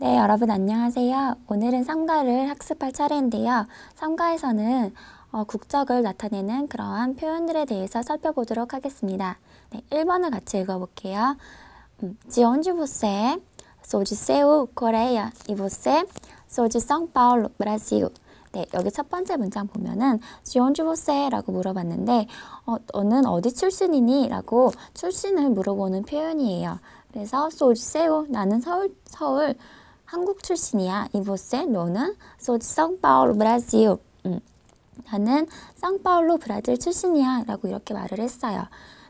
네, 여러분 안녕하세요. 오늘은 삼가를 학습할 차례인데요. 삼가에서는 어, 국적을 나타내는 그러한 표현들에 대해서 살펴보도록 하겠습니다. 네, 1번을 같이 읽어볼게요. 음, 지온주 보세, 소주세우 코레아, 이보세, 소주성 파울로 브라질. 네, 여기 첫 번째 문장 보면은 지온주 보세라고 물어봤는데 어, 너는 어디 출신이니? 라고 출신을 물어보는 표현이에요. 그래서 소주세우 나는 서울, 서울 한국 출신이야. 이 v o 너는 소 o u de São p 음. 나는 상파울로 브라질 출신이야 라고 이렇게 말을 했어요.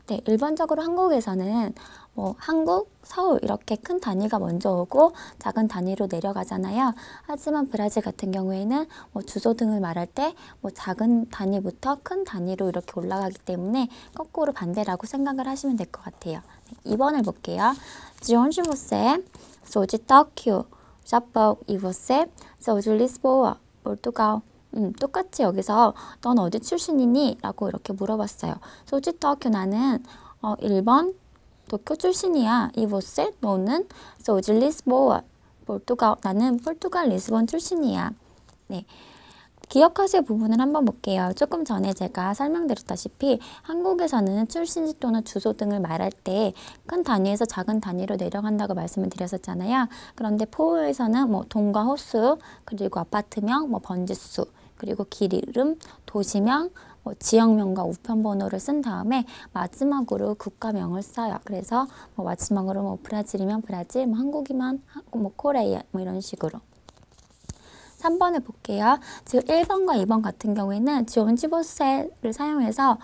네, 일반적으로 한국에서는 뭐 한국, 서울 이렇게 큰 단위가 먼저 오고 작은 단위로 내려가잖아요. 하지만 브라질 같은 경우에는 뭐 주소 등을 말할 때 뭐 작은 단위부터 큰 단위로 이렇게 올라가기 때문에 거꾸로 반대라고 생각을 하시면 될 것 같아요. 네, 2번을 볼게요. 지원시모세 소지 터큐, já pouco e você sou de Lisboa, Portugal. 음, 똑같이 여기서 넌 어디 출신이니? 라고 이렇게 물어봤어요. sou de Tóquio, 나는 어, 일본 도쿄 출신이야. e você, 너는 sou de Lisboa, Portugal. 나는 포르투갈 리스본 출신이야. 네. 기억하실 부분을 한번 볼게요. 조금 전에 제가 설명드렸다시피 한국에서는 출신지 또는 주소 등을 말할 때 큰 단위에서 작은 단위로 내려간다고 말씀을 드렸었잖아요. 그런데 포우에서는 뭐 동과 호수, 그리고 아파트명, 뭐 번지수, 그리고 길 이름, 도시명, 뭐 지역명과 우편번호를 쓴 다음에 마지막으로 국가명을 써요. 그래서 뭐 마지막으로 뭐 브라질이면 브라질, 뭐 한국이면 한국, 뭐 코레아 뭐 이런 식으로. 3번을 볼게요. 지금 1번과 2번 같은 경우에는 지원 지보세를 사용해서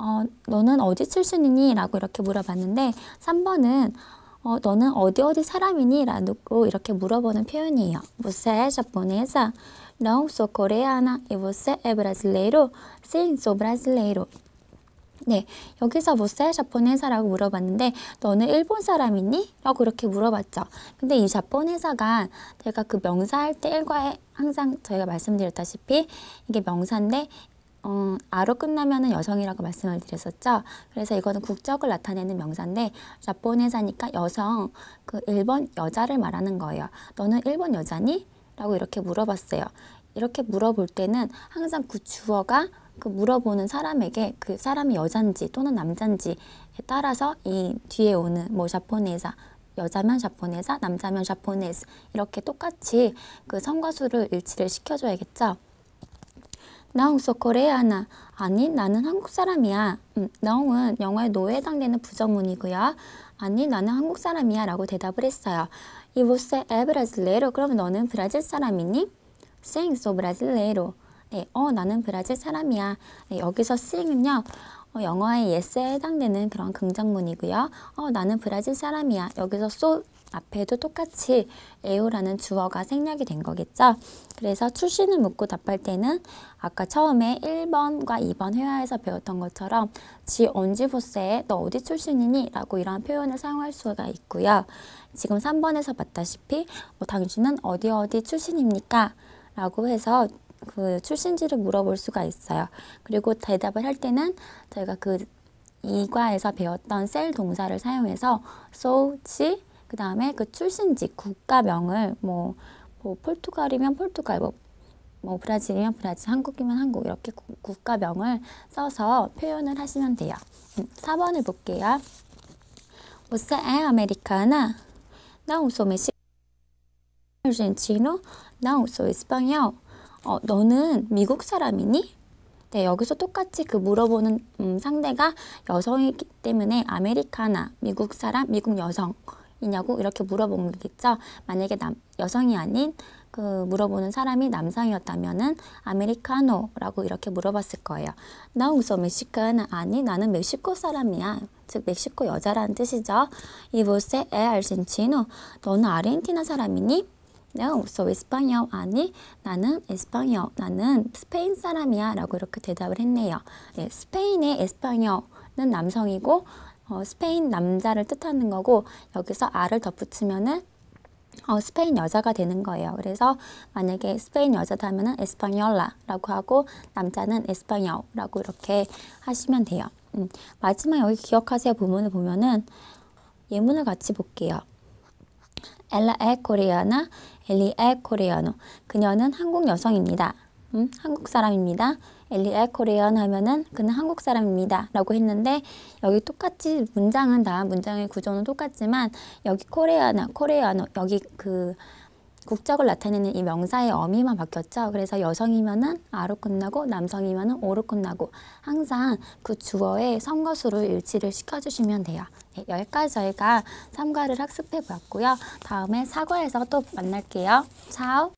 어, 너는 어디 출신이니? 라고 이렇게 물어봤는데 3번은 어, 너는 어디 어디 사람이니? 라고 이렇게 물어보는 표현이에요. v 세 c ê é japonesa? Não sou coreana. E você é b 네, 여기서 뭐세 자폰 회사라고 물어봤는데 너는 일본 사람이니? 라고 이렇게 물어봤죠. 근데 이 자폰 회사가 제가 그 명사할 때 일과에 항상 저희가 말씀드렸다시피 이게 명사인데 어, 아로 끝나면은 여성이라고 말씀을 드렸었죠. 그래서 이거는 국적을 나타내는 명사인데 자폰 회사니까 여성, 그 일본 여자를 말하는 거예요. 너는 일본 여자니? 라고 이렇게 물어봤어요. 이렇게 물어볼 때는 항상 그 주어가 그 물어보는 사람에게 그 사람이 여잔지 또는 남잔지에 따라서 이 뒤에 오는 뭐 자포네사 여자면 자포네사 남자면 자포네스 이렇게 똑같이 그 성과수를 일치를 시켜줘야겠죠. 나홍소 코레아나 아니 나는 한국 사람이야. 음, 나홍은 영어의 노에 해당되는 부정문이고요. 아니 나는 한국 사람이야 라고 대답을 했어요. 이보세 에브라질레로 아, 그럼 너는 브라질 사람이니? Sim, s o brasileiro. 네, 어, 나는 브라질 사람이야. 네, 여기서 s i n g 은요 어, 영어의 yes에 해당되는 그런 긍정문이고요. 어, 나는 브라질 사람이야. 여기서 so 앞에도 똑같이 에오라는 주어가 생략이 된 거겠죠. 그래서 출신을 묻고 답할 때는 아까 처음에 1번과 2번 회화에서 배웠던 것처럼 지언지부스너 어디 출신이니? 라고 이러 표현을 사용할 수가 있고요. 지금 3번에서 봤다시피 뭐 당신은 어디 어디 출신입니까? 라고 해서 그 출신지를 물어볼 수가 있어요. 그리고 대답을 할 때는 저희가 그 이과에서 배웠던 셀 동사를 사용해서 소치 그 다음에 그 출신지 국가명을 뭐, 뭐 포르투갈이면 포르투갈 뭐, 뭐 브라질이면 브라질 한국이면 한국 이렇게 구, 국가명을 써서 표현을 하시면 돼요. 4번을 음, 볼게요. Você é a m e r i c a n argentino? No, soy español. 어, 너는 미국 사람이니? 네, 여기서 똑같이 그 물어보는 음, 상대가 여성이기 때문에 아메리카나, 미국 사람, 미국 여성이냐고 이렇게 물어본 거겠죠. 만약에 남, 여성이 아닌 그 물어보는 사람이 남성이었다면은 아메리카노라고 이렇게 물어봤을 거예요. 나 우서 멕시카나 아니 나는 멕시코 사람이야. 즉 멕시코 여자라는 뜻이죠. 이보세 에 알센치노 너는 아르헨티나 사람이니? No, soy español. 아니, 나는 에스파뇰, 나는 스페인 사람이야 라고 이렇게 대답을 했네요. 네, 스페인의 에스파뇰은 남성이고 어, 스페인 남자를 뜻하는 거고 여기서 아를 덧붙이면은 어, 스페인 여자가 되는 거예요. 그래서 만약에 스페인 여자다면 에스파뇰라라고 하고 남자는 에스파뇰라고 이렇게 하시면 돼요. 음, 마지막 여기 기억하세요 부분을 보면은 예문을 같이 볼게요. Ella è coreana. e l i è coreano. 그녀는 한국 여성입니다. 음, 한국 사람입니다. 엘리 에 코리언 하면은 그는 한국 사람입니다. 라고 했는데 여기 똑같이 문장은 다 문장의 구조는 똑같지만 여기 코레아나 코레아노 여기 그 국적을 나타내는 이 명사의 어미만 바뀌었죠. 그래서 여성이면은 아로 끝나고 남성이면은 오로 끝나고 항상 그 주어의 성거수를 일치를 시켜주시면 돼요. 네, 여기까지 저희가 삼과를 학습해 보았고요. 다음에 사과에서 또 만날게요. 차오!